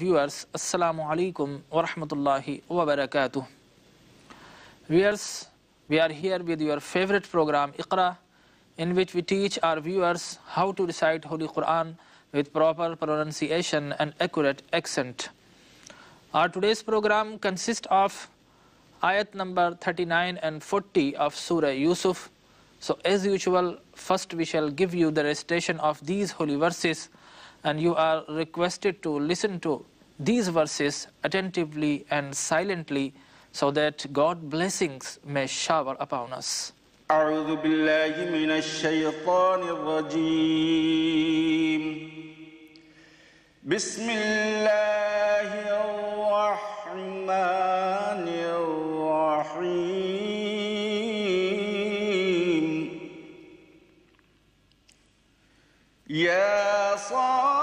Viewers আসসালামু আলাইকুম ওরহমতুল্লাহি ওবরাকাত Viewers, we are here with your favorite program Iqra in which we teach our viewers how to recite Holy Quran with proper pronunciation and accurate accent. Our today's program consists of ayat number 39 and 40 of Surah Yusuf. So as usual, first we shall give you the recitation of these holy verses and you are requested to listen to these verses attentively and silently so that God blessings may shower upon us. يا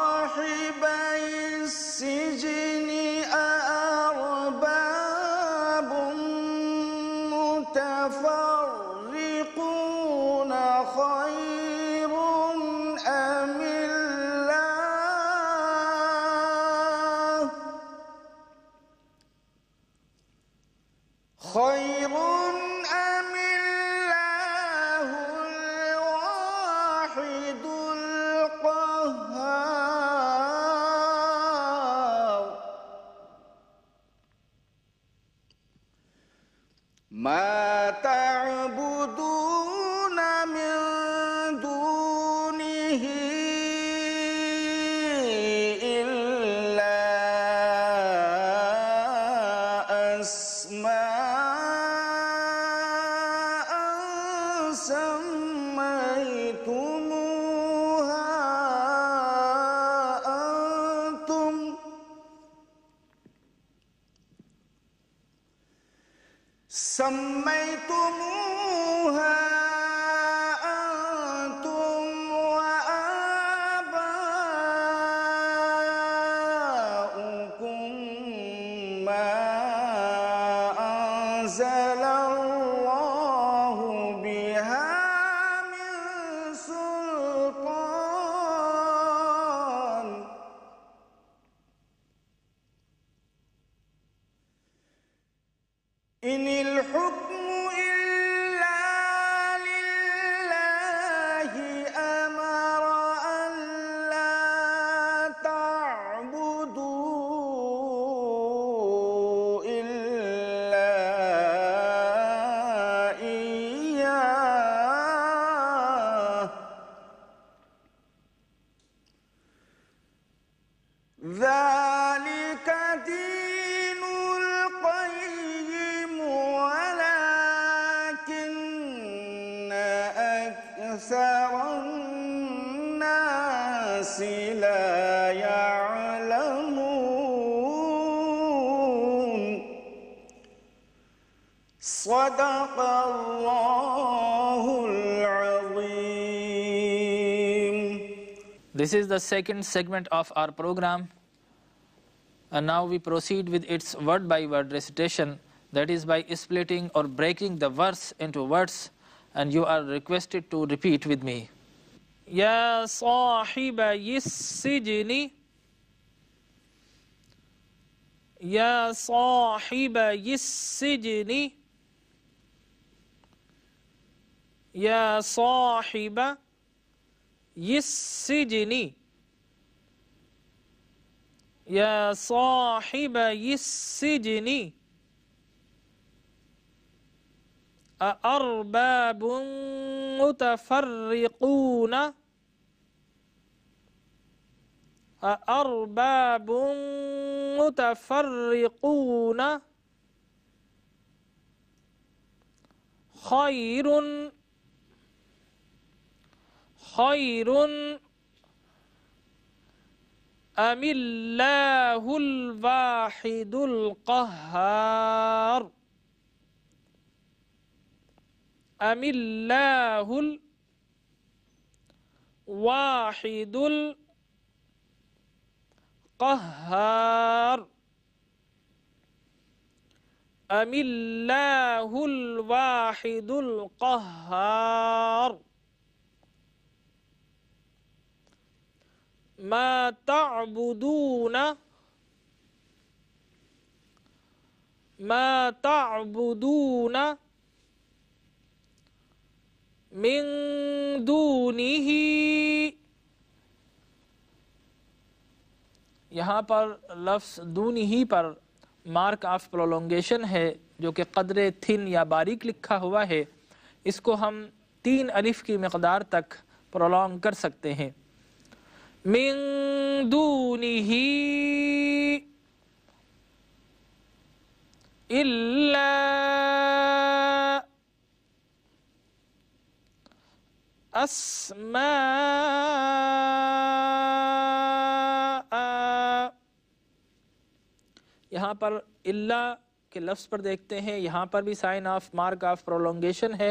خير This is the second segment of our program. And now we proceed with its word by word recitation, that is by splitting or breaking the verse into words, and you are requested to repeat with me. يا صاحبي السجن يا صاحبي السجن يا صاحب السجن يا صاحب السجن أأرباب متفرقون أأرباب متفرقون خير خير أم الله الواحد القهار أم الله الواحد القهار أم الله الواحد القهار ما تعبدون ما यहाँ पर लफ्स दून ही पर mark of prolongation है जो कि कदर thin या बारीक लिखा हुआ है इसको हम तीन अलिफ की मकदार तक प्रोलोंग कर सकते हैं من دونه إلا أسماء यहाँ पर इल्ला के लफ्ज़ पर देखते हैं यहाँ पर भी sign of mark of prolongation है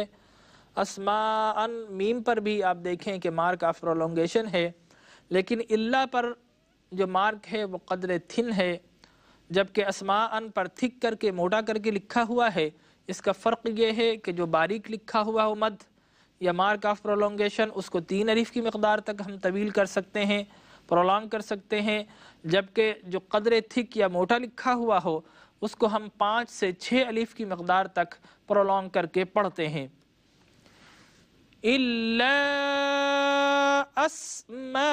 असमा अन मीम पर भी आप देखें कि मार्क ऑफ प्रोलोंगेशन है लेकिन इल्ला पर जो मार्क है वो कदर थिन है जबकि असमा अन पर थिक करके मोटा करके लिखा हुआ है इसका फ़र्क ये है कि जो बारीक लिखा हुआ हो मद या मार्क ऑफ प्रोलोंगेशन उसको तीन अरीफ की मकदार तक हम तवील कर सकते हैं प्रोलॉन्ग कर सकते हैं जबकि जो कदर थिक या मोटा लिखा हुआ हो उसको हम पाँच से छः अलीफ़ की मकदार तक प्रोलॉन्ग करके पढ़ते हैं इल्ला أسماء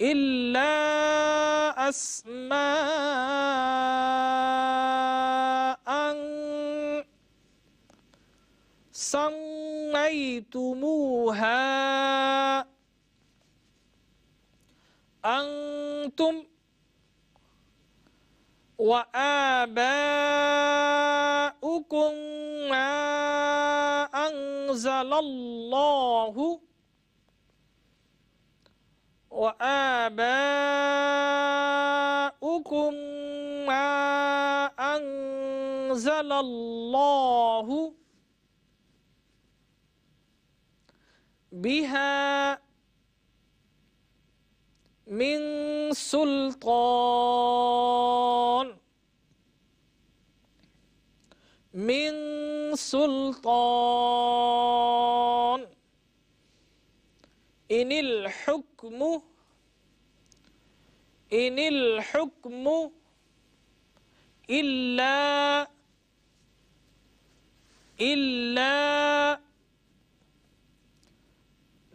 إلا أسماء سميتموها أنتم وآباؤكم يحكم ما أنزل الله وآباؤكم ما أنزل الله بها من سلطان من سلطان إن الحكم إن الحكم إلا إلا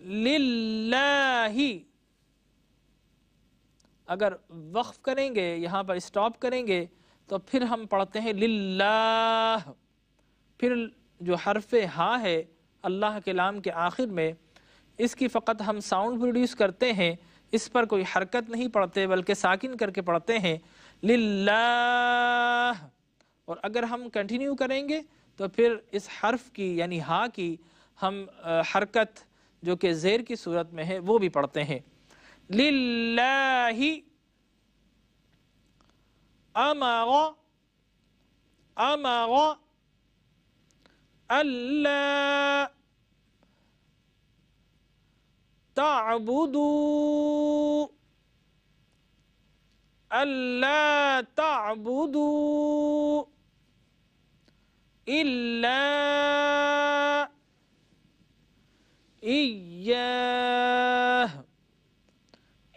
लिल्लाही अगर वक्फ करेंगे यहाँ पर स्टॉप करेंगे तो फिर हम पढ़ते हैं लिल्लाह फिर जो हरफ हा है अल्लाह के लाम के आखिर में इसकी फ़कत हम साउंड प्रोड्यूस करते हैं इस पर कोई हरकत नहीं पढ़ते बल्कि साकिन करके पढ़ते हैं लिल्लाह और अगर हम कंटिन्यू करेंगे तो फिर इस हर्फ की यानी हा की हम हरकत जो कि ज़ेर की सूरत में है वो भी पढ़ते हैं लिल्लाही أمر أمر ألا تعبدوا ألا تعبدوا إلا إياه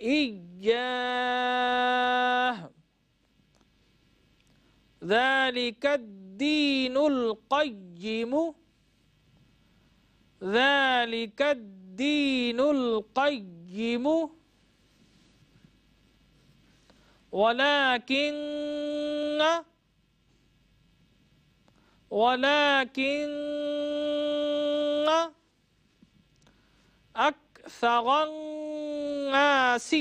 إياه ذلك الدين القيم ذلك الدين القيم ولكن ولكن أكثر الناس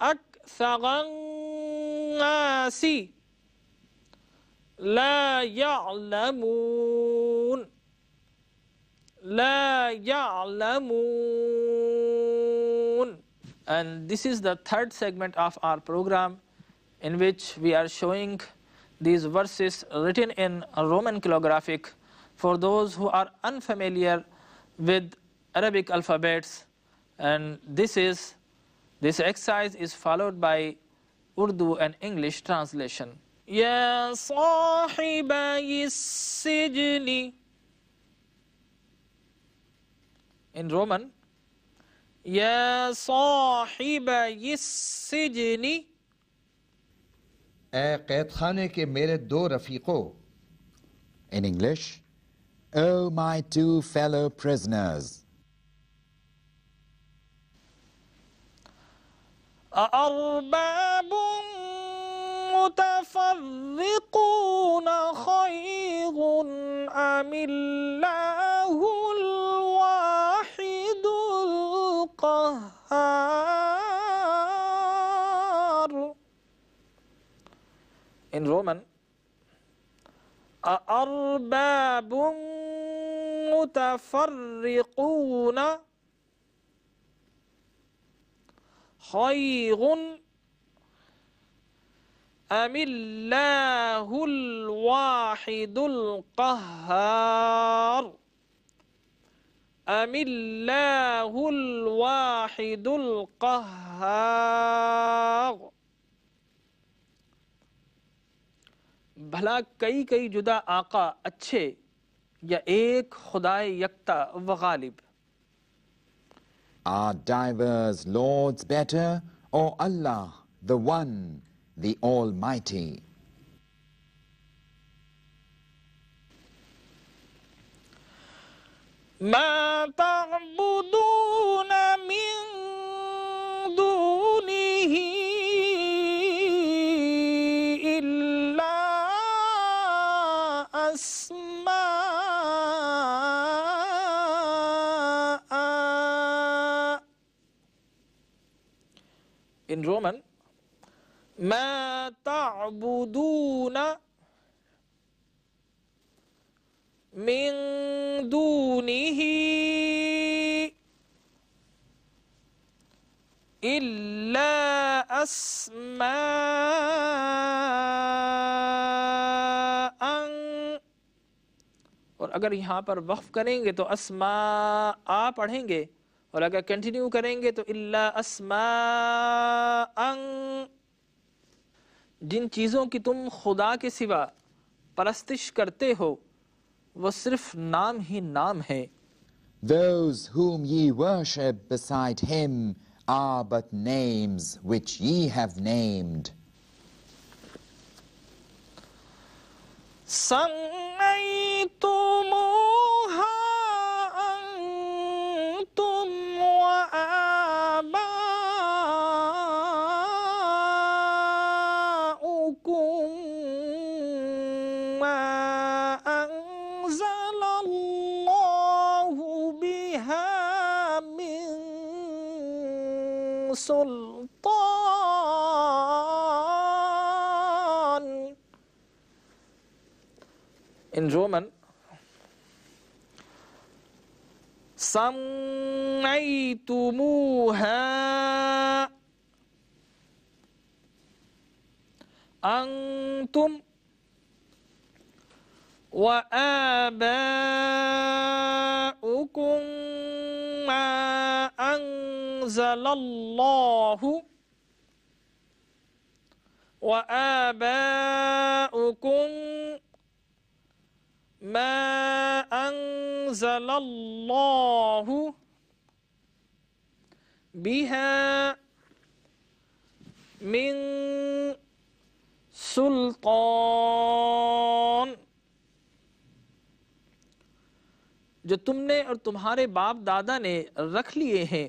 أكثر الناس لا يعلمون لا يعلمون and this is the third segment of our program in which we are showing these verses written in Roman calligraphic for those who are unfamiliar with Arabic alphabets and this is this exercise is followed by Urdu and English translation. يا صاحبي السجن in Roman يا صاحبي السجن اے قید خانے کے میرے دو رفیقوں in English Oh my two fellow prisoners أأرباب المتفرقون خير أم الله الواحد القهار In Roman أأرباب متفرقون خير أم الله भला कई कई जुदा आका अच्छे या एक खुदाए यकता व गालिब are diverse lords better or Allah the one the Almighty. ما تعبدون من دونه إلا أسماء In Roman, ما تعبدون من دونه إلا أسماء और अगर यहाँ पर वक्फ करेंगे तो असमा आ पढ़ेंगे और अगर कंटिन्यू करेंगे तो इल्ला असमा अंग जिन चीज़ों की तुम खुदा के सिवा परस्तिश करते हो वो सिर्फ नाम ही नाम है Those whom ye worship beside him are but names which ye have named. سميتموه سلطان In German صنعتموها أنتم وآباؤكم أرزل الله وآباؤكم ما أنزل الله بها من सुल्तान जो तुमने और तुम्हारे बाप दादा ने रख लिए हैं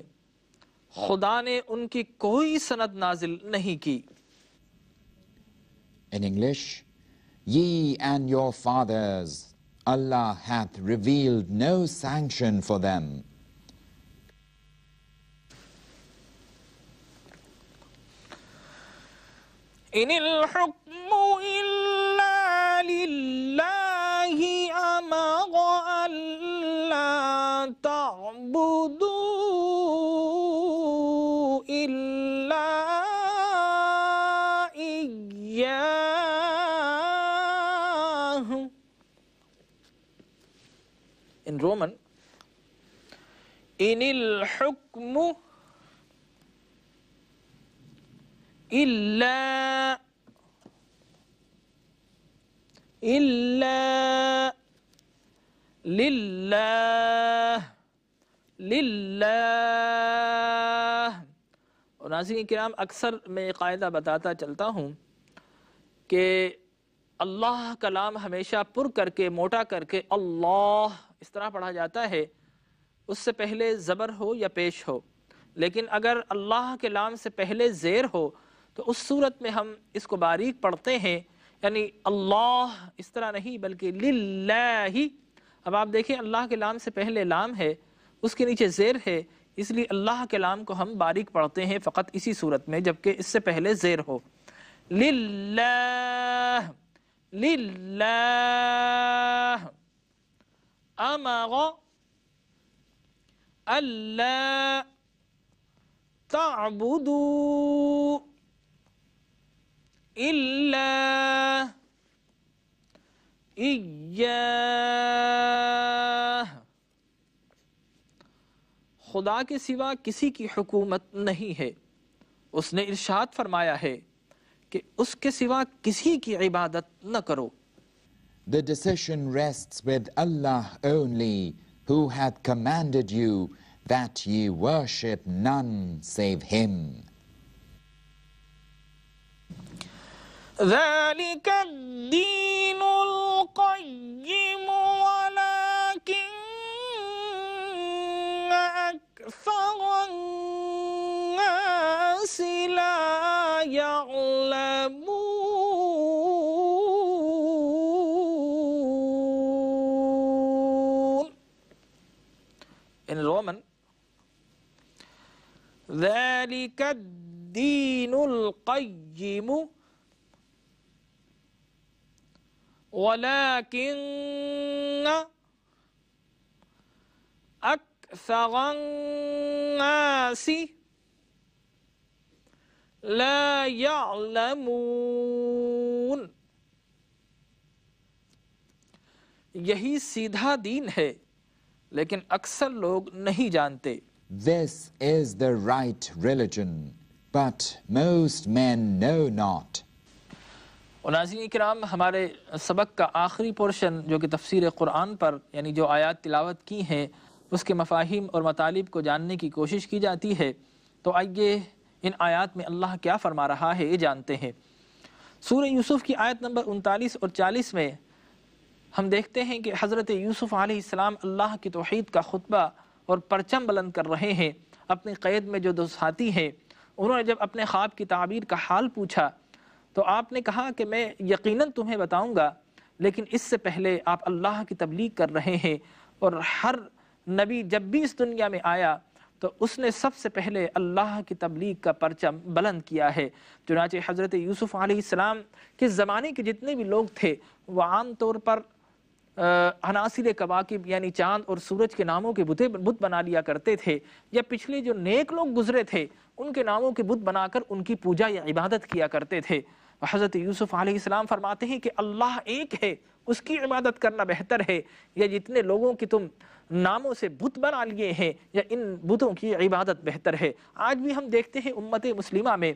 खुदा ने उनकी कोई सनद नाजिल नहीं की in English ye and your fathers Allah hath revealed no sanction for them in الحكم إلا لله इनिल हुक्म इल्ला इल्ला लिल्लाह लिल्लाह और नाजिन कराम अक्सर मैं कायदा बताता चलता हूँ कि अल्लाह का लाम हमेशा पुर करके मोटा करके अल्लाह इस तरह पढ़ा जाता है उससे पहले ज़बर हो या पेश हो लेकिन अगर अल्लाह के नाम से पहले ज़ेर हो तो उस सूरत में हम इसको बारीक पढ़ते हैं यानी अल्लाह इस तरह नहीं बल्कि लिल्लाही अब आप देखें अल्लाह के नाम से पहले लाम है उसके नीचे ज़ेर है इसलिए अल्लाह के नाम को हम बारीक पढ़ते हैं फ़कत इसी सूरत में जबकि इससे पहले ज़ेर हो लिल्लाह लिल्लाह खुदा के सिवा किसी की हुकूमत नहीं है उसने इर्शाद फरमाया है कि उसके सिवा किसी की इबादत न करो the decision rest with Allah only who hath commanded you that ye worship none save him. ذلك الدين القيم ولكن أكثر الناس لا يعلمون ذلك الدين القيم ولكن أكثر الناس لا يعلمون यही सीधा दीन है लेकिन अक्सर लोग नहीं जानते This is the right religion, but most men know not. और कराम हमारे सबक का आखिरी पोर्शन जो कि तफसीर कुरान पर यानी जो आयात तिलावत की हैं उसके मफाहिम और मतालिब को जानने की कोशिश की जाती है तो आइए इन आयात में अल्लाह क्या फरमा रहा है ये जानते हैं सूर्य यूसुफ़ की आयत नंबर उनतालीस और चालीस में हम देखते हैं कि हज़रत यूसुफ़ आसमाम अल्लाह की तोहद का खुतबा और परचम बुलंद कर रहे हैं अपनी क़ैद में जो दो साथी हैं उन्होंने जब अपने ख्वाब की ताबीर का हाल पूछा तो आपने कहा कि मैं यकीनन तुम्हें बताऊंगा लेकिन इससे पहले आप अल्लाह की तबलीग कर रहे हैं और हर नबी जब भी इस दुनिया में आया तो उसने सबसे पहले अल्लाह की तबलीग का परचम बुलंद किया है चुनाचे हज़रत यूसुफ़ आसमाम के ज़माने के जितने भी लोग थे वह आम तौर पर हनासिल कवाकिब यानी चांद और सूरज के नामों के बुते बुत बना लिया करते थे या पिछले जो नेक लोग गुजरे थे उनके नामों के बुत बनाकर उनकी पूजा या इबादत किया करते थे हज़रत यूसुफ़ आसमाम फरमाते हैं कि अल्लाह एक है उसकी इबादत करना बेहतर है या जितने लोगों की तुम नामों से बुत बना लिए हैं या इन बुतों की इबादत बेहतर है आज भी हम देखते हैं उम्मत मुस्लिमा में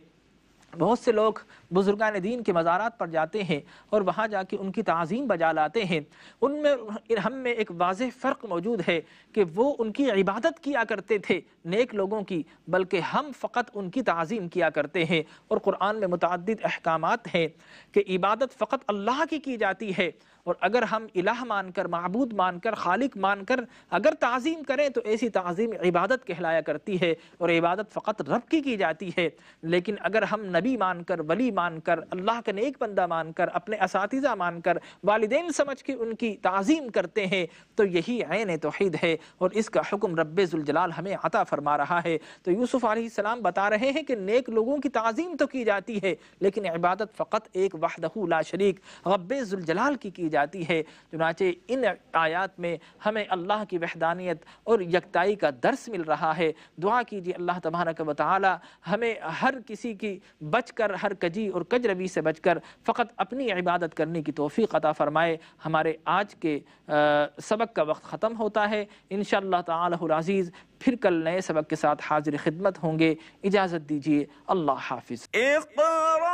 बहुत से लोग बुजुर्गान दीन के मज़ारात पर जाते हैं और वहाँ जाके उनकी तज़ीम बजा लाते हैं उनमें हम में एक वाज फ़र्क मौजूद है कि वो उनकी इबादत किया करते थे नेक लोगों की बल्कि हम फ़कत उनकी तज़ीम किया करते हैं और क़ुरान में मुतद अहकाम हैं कि इबादत फ़कत अल्लाह की की जाती है और अगर हम इलाह मानकर मबूद मानकर खालिक मानकर अगर तज़ीम करें तो ऐसी तज़ीम इबादत कहलाया करती है और इबादत फ़कत रब की की जाती है लेकिन अगर हम नबी मानकर वली मानकर अल्लाह का नेक बंदा मानकर अपने इस मानकर वालदेन समझ के उनकी तज़ीम करते हैं तो यही आन तोहद है और इसका हुक्म रबाल हमें अता फ़रमा रहा है तो यूसुफ़ आसमाम बता रहे हैं कि नेक लोगों की तज़ीम तो की जाती है लेकिन इबादत फ़कत एक वाहदहू ला शरीक रबाल की जाती है चुनाचे इन आयात में हमें अल्लाह की वहदानियत और यकताई का दर्स मिल रहा है दुआ कीजिए अल्लाह तबारक व ताली हमें हर किसी की बच कर हर कजी और कजरबी से बच कर फ़कत अपनी इबादत करने की तोफ़ी अता फ़रमाए हमारे आज के आ, सबक का वक्त ख़त्म होता है इन शज़ीज़ फिर कल नए सबक के साथ हाजिर खिदमत होंगे इजाज़त दीजिए अल्लाह हाफिज़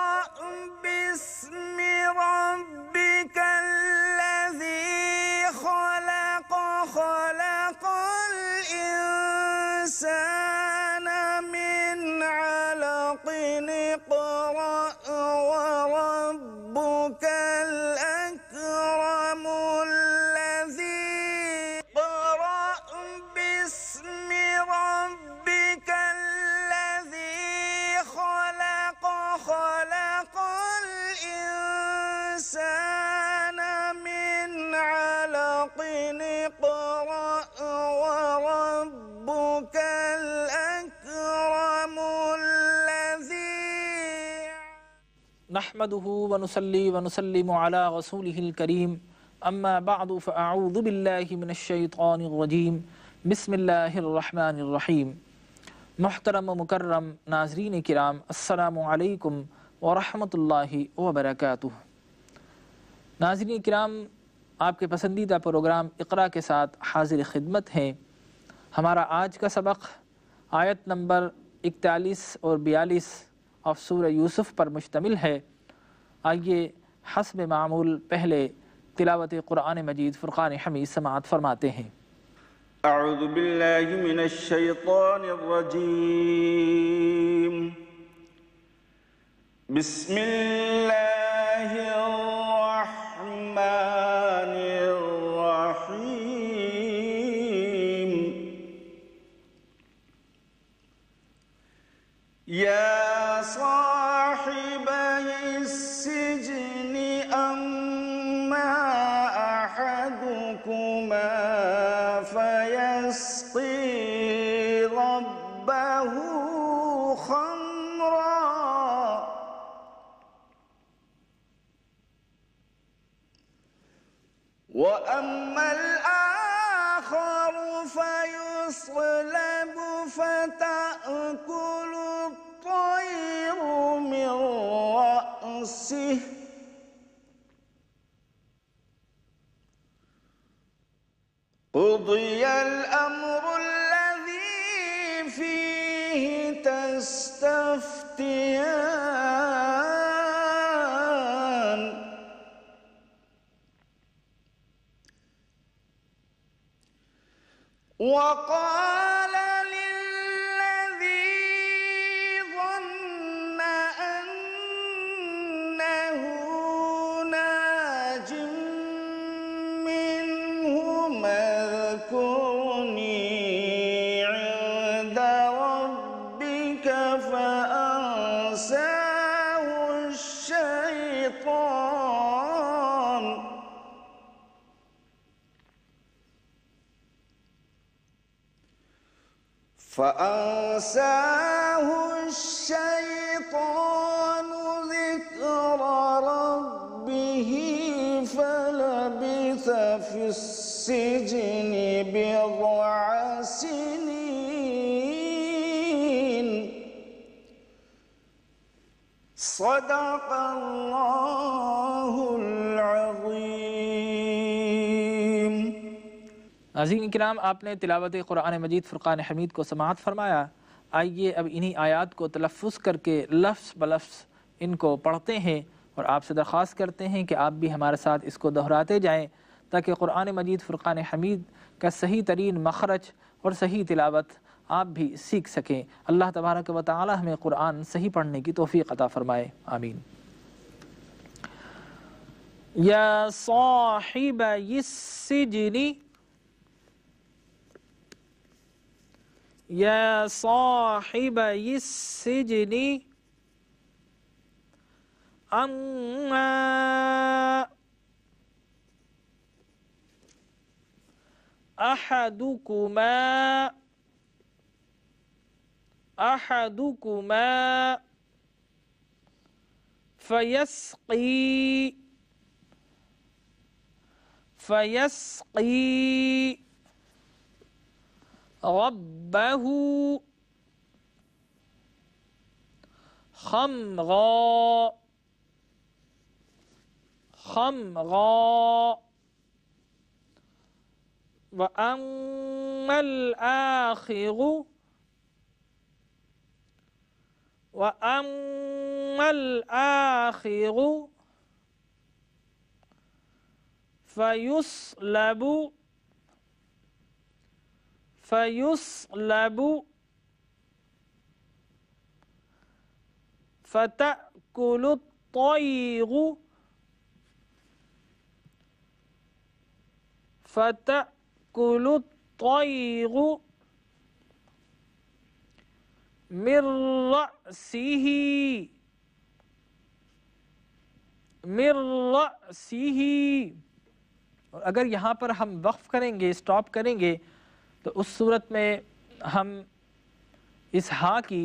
الشيطان الرجيم بسم الله अम्मा الرحيم محترم ومكرم मोहतरम الكرام السلام عليكم अल्लाम الله وبركاته ناظرين الكرام आपके पसंदीदा प्रोग्राम इकरा के साथ हाजिर ख़िदमत हैं हमारा आज का सबक आयत नंबर इकतालीस और बयालीस ऑफ सूर यूसुफ़ पर मुश्तमिल है आइए हसब मामूल पहले तिलावत कुरान मजीद फुरक़ान हमीद समात फरमाते हैं बिस्मिल्लाह نفسه قضي الأمر الذي فيه تستفتيان وقال فأنساه الشيطان ذكر ربه فلبث في السجن بضع سنين صدق الله नाजीन कराम आपने तिलावत कुरान मजीद फ़ुरान हमीद को समात फरमाया आइए अब इन्हीं आयात को तलफ़ करके लफ्स बलफ्स इनको पढ़ते हैं और आपसे दरख्वास्त करते हैं कि आप भी हमारे साथ इसको दोहराते जाएँ ताकि कुरान मजीद फ़ुरान हमीद का सही तरीन मखरज और सही तिलावत आप भी सीख सकें अल्लाह तबारक व ताली हमें कुरान सही पढ़ने की तोफ़ी अता फ़रमाए आमीन या साहिब يا صاحبي السجن أما أحدكما أحدكما فيسقي فيسقي ربه خمرا خمرا وأما الآخر وأما الآخر فيصلب فيصلب فتأكل الطير فتأكل الطير من رأسه من رأسه और अगर यहाँ पर हम वक्फ़ करेंगे स्टॉप करेंगे तो उस सूरत में हम इस हा की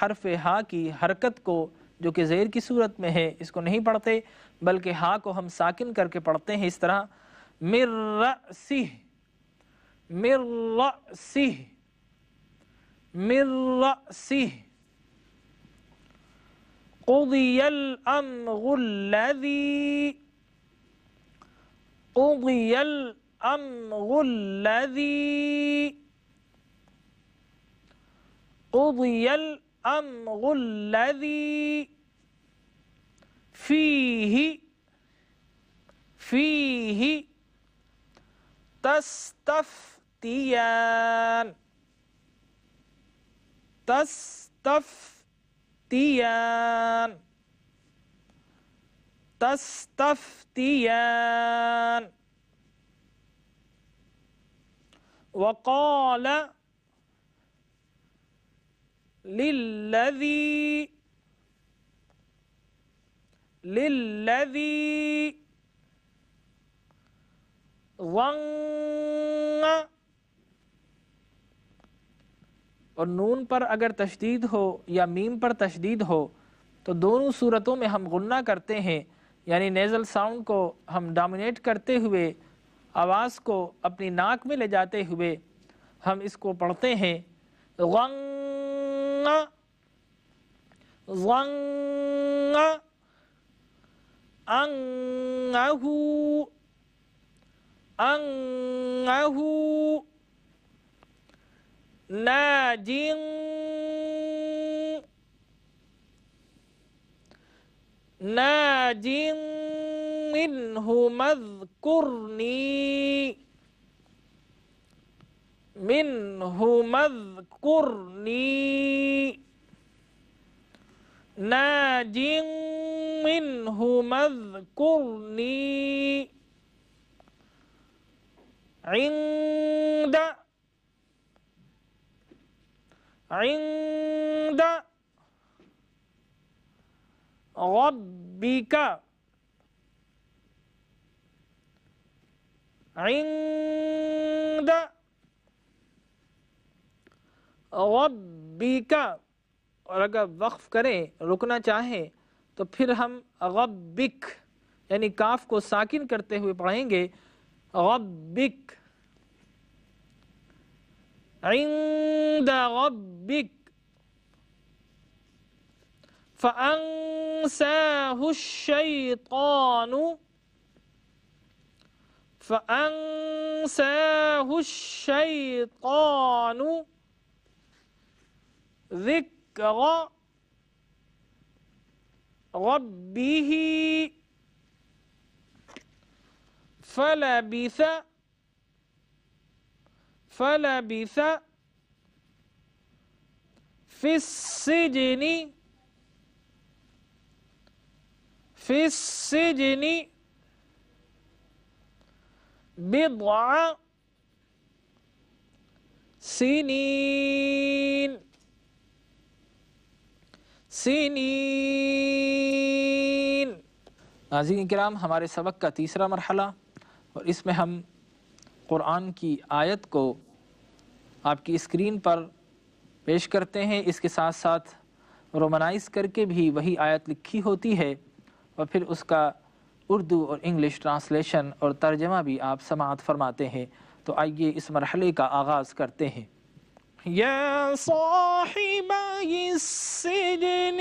हरफ हा की हरकत को जो कि ज़ेर की सूरत में है इसको नहीं पढ़ते बल्कि हा को हम साकिन करके पढ़ते हैं इस तरह सिह मिर सिह मिर सिह الذي قضي الأمر الذي قضي الأمر الذي فيه فيه تستفتيان تستفتيان تستفتيان وقال للذي للذي ظن और नून पर अगर तशदीद हो या मीम पर तशदीद हो तो दोनों सूरतों में हम गुन्ना करते हैं यानी नेज़ल साउंड को हम डामिनेट करते हुए आवाज़ को अपनी नाक में ले जाते हुए हम इसको पढ़ते हैं गंग गंग नाजिंग नाजिंग منه مذكرني منه مذكرني ناج منه مذكرني عند عند ربك عند रब्बिका और अगर वक्फ करें रुकना चाहें तो फिर हम रब्बिक यानी काफ को साकिन करते हुए पढ़ेंगे रब्बिक عند ربك فأنساه الشيطان فأنساه الشيطان ذكر ربه فلبث فلبث في السجن في السجن بضع سنين सिनीन नाजी कराम हमारे सबक का तीसरा मरहला और इसमें हम क़ुरान की आयत को आपकी स्क्रीन पर पेश करते हैं इसके साथ साथ रोमनाइज करके भी वही आयत लिखी होती है और फिर उसका उर्दू और इंग्लिश ट्रांसलेशन और तर्जमा भी आप समात फरमाते हैं तो आइए इस मरहले का आगाज़ करते हैं يا صاحبي السجن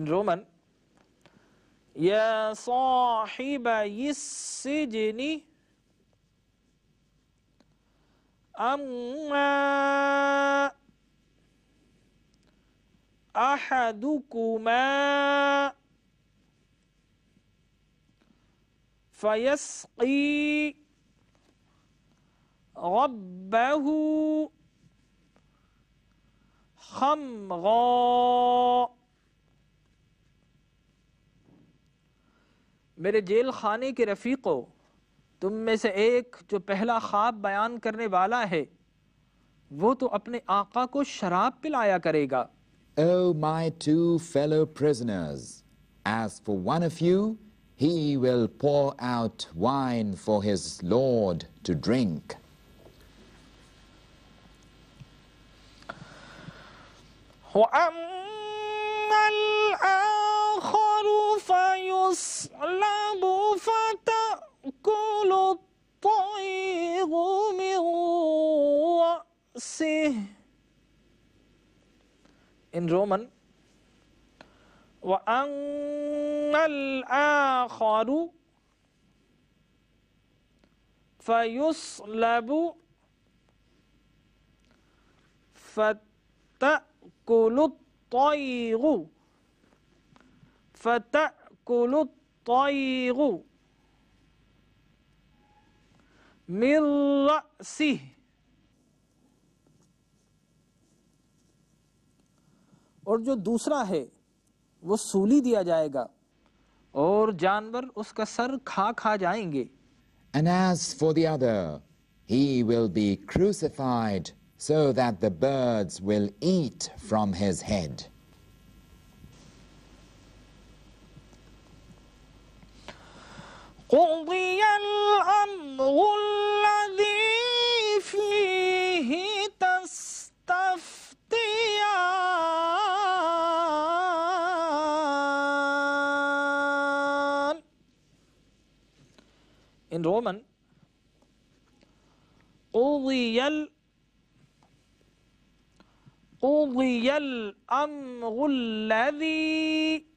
In Roman, يا صاحبي السجن أما أحدكما فيسقي ربه خمرًا मेरे जेल खाने के रफ़ीक़ों तुम में से एक जो पहला ख्वाब बयान करने वाला है वो तो अपने आका को शराब पिलाया करेगा O my two fellow prisoners as for one of you he will pour out wine for his lord to drink وَأَمَّا الْآَنَ النار فيصلب فتأكل الطير من رأسه In Roman وأن الآخر فيصلب فتأكل الطير فتأكل الطير من رأسه और जो दूसरा है वो सूली दिया जाएगा और जानवर उसका सर खा खा जाएंगे And as for the other, he will be crucified so that the birds will eat from his head. قضي الأمر الذي فيه تستفتيان In Roman قضي ال قضي الأمر الذي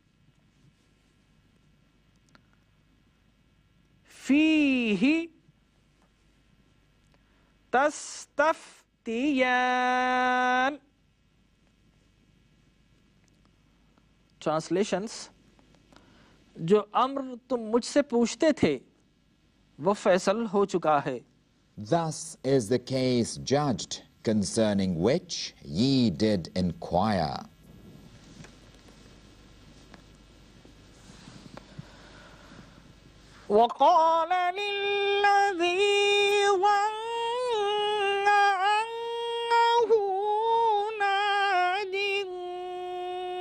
فيه تستفتيان translations जो अम्र तुम मुझसे पूछते थे वो फैसल हो चुका है Thus is the case judged concerning which ye did inquire. وقال للذي ظن أنه ناد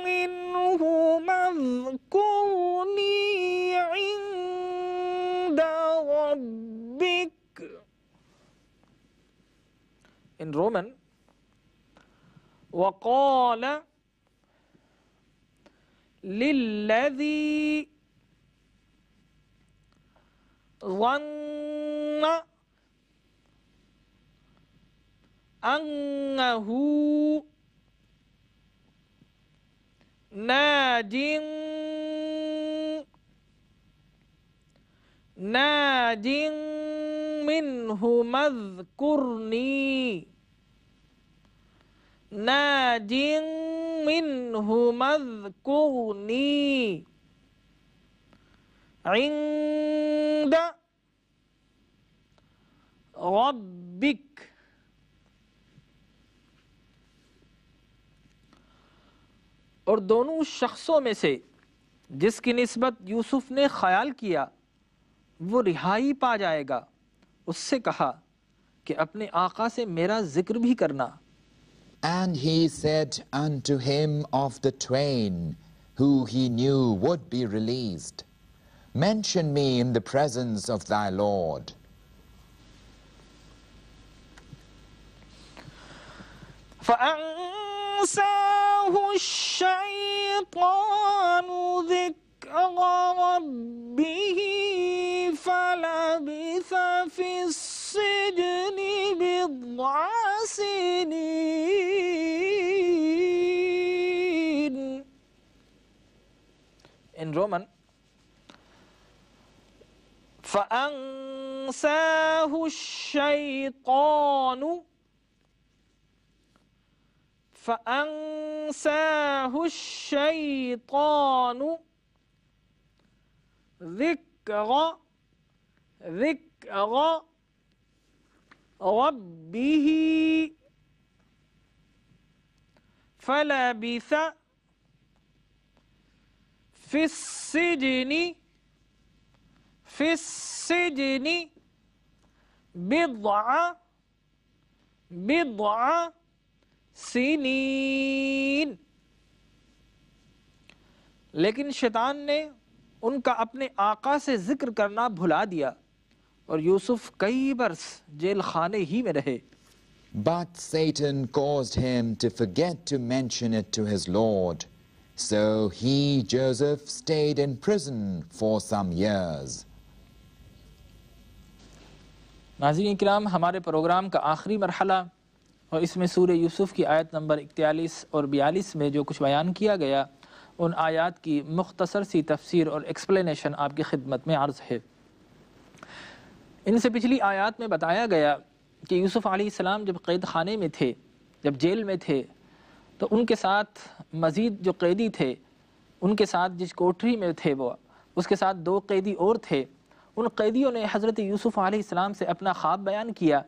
منه اذكرني عند ربك In Roman وقال للذي ظن أنه ناد ناد منه مذكرني ناد منه مذكرني عند ربك और दोनों शख्सों में से जिसकी नस्बत यूसुफ ने ख्याल किया वो रिहाई पा जाएगा उससे कहा कि अपने आका से मेरा जिक्र भी करना And he said unto him of the twain, who he knew would be released, Mention me in the presence of thy Lord. فأنساه الشيطان ذكر ربه فلبث في السجن بضع سنين In Roman فأنساه الشيطان فأنساه الشيطان ذكر ذكر ربه فلبث في السجن في السجن بضع بضع सीनीन लेकिन शैतान ने उनका अपने आका से जिक्र करना भुला दिया और यूसुफ कई बरस जेल खाने ही में रहे but Satan caused him to forget to mention it to his lord so he Joseph stayed in prison for some years नाज़रीन इकराम हमारे प्रोग्राम का आखिरी मरहला और इसमें सूर्य यूसुफ की आयत नंबर इकतालीस और बयालीस में जो कुछ बयान किया गया उन आयात की मुख्तसर सी तफसीर और एक्सप्लेशन आपकी खिदमत में अर्ज है इनसे पिछली आयात में बताया गया कि यूसुफ आलाम जब कैद खाने में थे जब जेल में थे तो उनके साथ मज़ीद जो कैदी थे उनके साथ जिस कोठरी में थे वो उसके साथ दो कैदी और थे उन कैदियों ने हज़रत यूसुफ़ आलाम से अपना ख्वाब बयान किया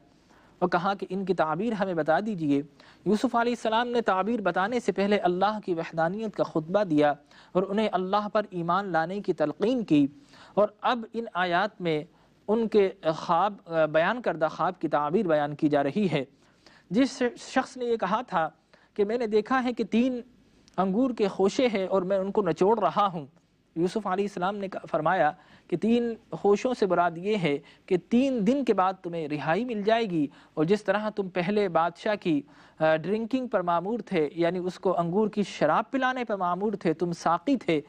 और कहा कि इनकी ताबीर हमें बता दीजिए यूसुफ़ आसमाम ने ताबीर बताने से पहले अल्लाह की वहदानियत का खुतबा दिया और उन्हें अल्लाह पर ईमान लाने की तलकिन की और अब इन आयात में उनके ख्वाब बयान करदा ख्वाब की ताबीर बयान की जा रही है जिस शख्स ने यह कहा था कि मैंने देखा है कि तीन अंगूर के खोशे हैं और मैं उनको नचोड़ रहा हूँ यूसुफ आसमाम ने फरमाया कि तीन होशों से बुराद ये है कि तीन दिन के बाद तुम्हें रिहाई मिल जाएगी और जिस तरह तुम पहले बादशाह की ड्रिंकिंग पर मामूर थे यानी उसको अंगूर की शराब पिलाने पर मामूर थे तुम साकी थे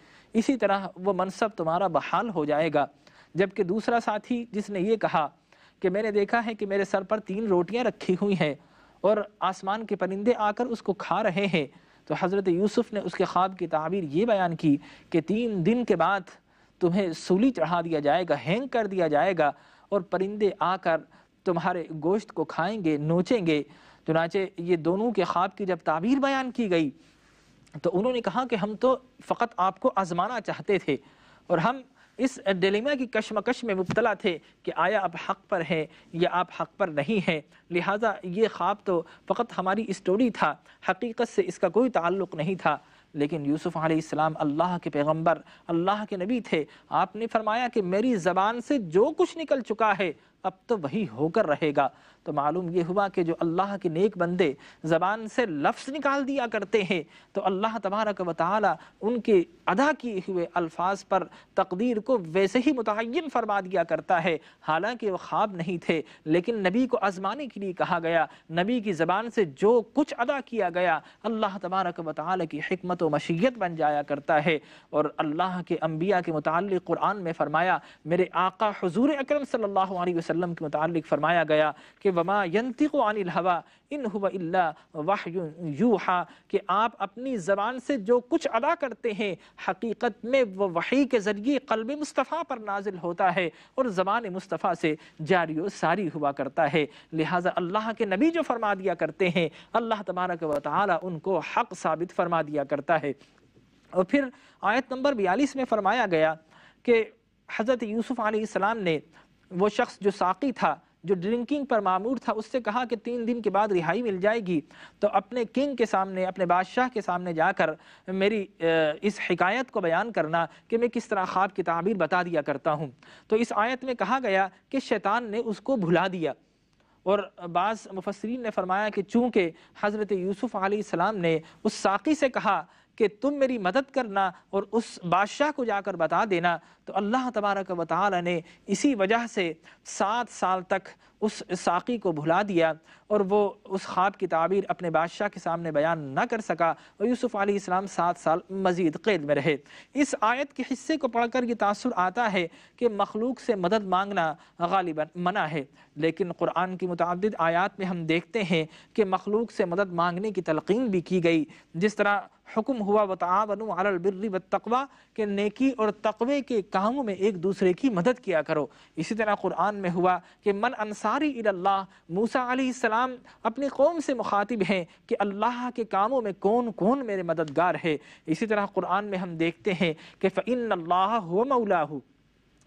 इसी तरह वह मनसब तुम्हारा बहाल हो जाएगा जबकि दूसरा साथी जिसने ये कहा कि मैंने देखा है कि मेरे सर पर तीन रोटियाँ रखी हुई हैं और आसमान के परिंदे आकर उसको खा रहे हैं तो हज़रत यूसुफ़ ने उसके ख्वाब की तबीर ये बयान की कि तीन दिन के बाद तुम्हें सूली चढ़ा दिया जाएगा हैंग कर दिया जाएगा और परिंदे आकर तुम्हारे गोश्त को खाएँगे नोचेंगे चुनाचे ये दोनों के ख्वाब की जब तबीर बयान की गई तो उन्होंने कहा कि हम तो फ़कत आपको आज़माना चाहते थे और हम इस डिलेमा की कशमकश में मुबतला थे कि आया आप हक पर हैं या आप हक पर नहीं हैं लिहाजा ये ख्वाब तो फ़कत हमारी स्टोरी था हकीकत से इसका कोई ताल्लुक़ नहीं था लेकिन यूसुफ आसमाम अल्लाह के पैगम्बर अल्लाह के नबी थे आपने फरमाया कि मेरी ज़बान से जो कुछ निकल चुका है अब तो वही होकर रहेगा तो मालूम ये हुआ कि जो अल्लाह के नेक बंदे ज़बान से लफ्स निकाल दिया करते हैं तो अल्लाह तबारक व ताली उनके अदा किए हुए अल्फाज पर तकदीर को वैसे ही मुतन फरमा दिया करता है हालांकि वह ख्वाब नहीं थे लेकिन नबी को आजमाने के लिए कहा गया नबी की ज़बान से जो कुछ अदा किया गया अल्लाह तबारक व की हमत व मशीयत बन जाया करता है और अल्लाह के अम्बिया के मुतल कुरान में फ़रमाया मेरे आका हजूर अक्रम सल्ला वसम के मुतल फ़रमाया गया कि कि आप अपनी ज़बान से जो कुछ अदा करते हैं हकीकत में वो वही के ज़रिए कल्ब मुस्तफ़ा पर नाजिल होता है और ज़बान मुस्तफ़ा से जारी व सारी हुआ करता है लिहाजा अल्लाह के नबी जो फरमा दिया करते हैं अल्लाह तबारक व ताली उनको हक साबित फरमा दिया करता है और फिर आयत नंबर बयालीस में फरमाया गया कि हज़रत यूसुफ़ आसमाम ने वो शख्स जो साकी था जो ड्रिंकिंग पर मामूर था उससे कहा कि तीन दिन के बाद रिहाई मिल जाएगी तो अपने किंग के सामने अपने बादशाह के सामने जाकर मेरी इस हकायत को बयान करना कि मैं किस तरह ख्वाब की तबीर बता दिया करता हूँ तो इस आयत में कहा गया कि शैतान ने उसको भुला दिया और बाज़ मुफसरीन ने फरमाया कि चूँकि हज़रत यूसुफ़ आलाम ने उस साकी से कहा कि तुम मेरी मदद करना और उस बादशाह को जाकर बता देना तो अल्लाह तबारक वाली ने इसी वजह से सात साल तक उस साकी को भुला दिया और वो उस ख्वाब की ताबीर अपने बादशाह के सामने बयान न कर सका और यूसुफ इस्लाम सात साल मज़ीद कैद में रहे इस आयत के हिस्से को पढ़कर ये तासर आता है कि मखलूक से मदद मांगना गालिबा मना है लेकिन कुरान की मुतद आयात में हम देखते हैं कि मखलूक से मदद मांगने की तलकिन भी की गई जिस तरह हुक्म हुआ वतावन अलबिर्री व तकवा के नेकी और तकवे के कामों में एक दूसरे की मदद किया करो इसी तरह कुरान में हुआ कि मन अनसा सारी इल्ला मूसा सलाम अपनी कौम से मुखातिब हैं कि अल्लाह के कामों में कौन कौन मेरे मददगार है इसी तरह कुरान में हम देखते हैं कि फ़िन अल्लाह हो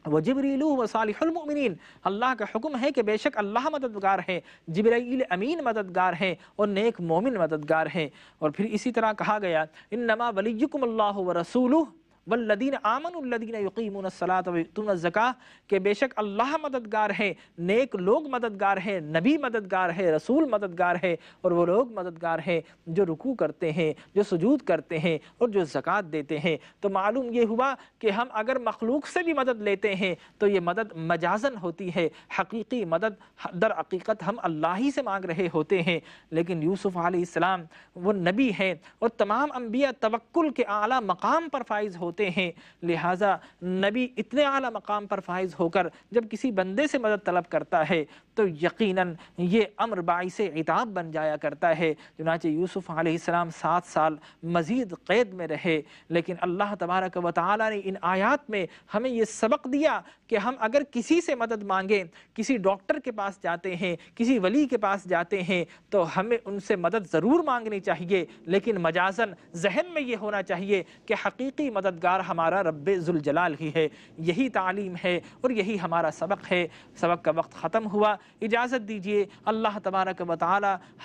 व जबरीलू व सालमिन अल्लाह का हुक्म है कि बेशक अल्लाह मददगार है जबरील अमीन मददगार हैं और नेक मोमिन मददगार हैं और फिर इसी तरह कहा गया इन नमा वलीकुम व रसूलू वल्लदीन आमनदीन यकीमन सलातुन ज़क़ा के बेशक अल्लाह मददगार है नेक लोग मददगार है नबी मददगार है रसूल मददगार है और वो लोग मददगार है जो रुकू करते हैं जो सजूद करते हैं और जो ज़क़़त देते हैं तो मालूम ये हुआ कि हम अगर मखलूक से भी मदद लेते हैं तो ये मदद मजाजन होती है हकीकी मदद दर हकीकत हम अल्लाह ही से मांग रहे होते हैं लेकिन यूसुफ़ आसमाम वो नबी हैं और तमाम अम्बिया तवक्ल के अला मकाम पर फाइज हो होते हैं लिहाजा नबी इतने अली मकाम पर फाइज होकर जब किसी बंदे से मदद तलब करता है तो यकीनन ये अम्र से इताब बन जाया करता है चुनाच यूसुफ़ आसमाम सात साल मज़ीद कैद में रहे लेकिन अल्लाह तबारक वाली ने इन आयात में हमें ये सबक दिया कि हम अगर किसी से मदद मांगें किसी डॉक्टर के पास जाते हैं किसी वली के पास जाते हैं तो हमें उनसे मदद ज़रूर मांगनी चाहिए लेकिन मजाजन जहन में ये होना चाहिए कि हकीकी मददगार हमारा रब जुलजलाल ही है यही तालीम है और यही हमारा सबक है सबक का वक्त ख़त्म हुआ इजाज़त दीजिए अल्लाह तबारक व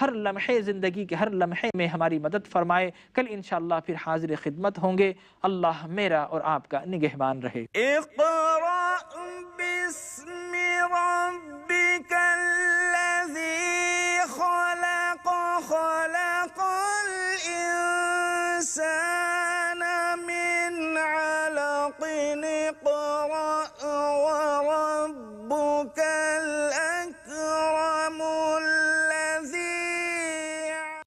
हर लम्हे ज़िंदगी के हर लम्हे में हमारी मदद फरमाए कल इन फिर हाजिर खिदमत होंगे अल्लाह मेरा और आपका निगहबान रहे باسم ربك الذي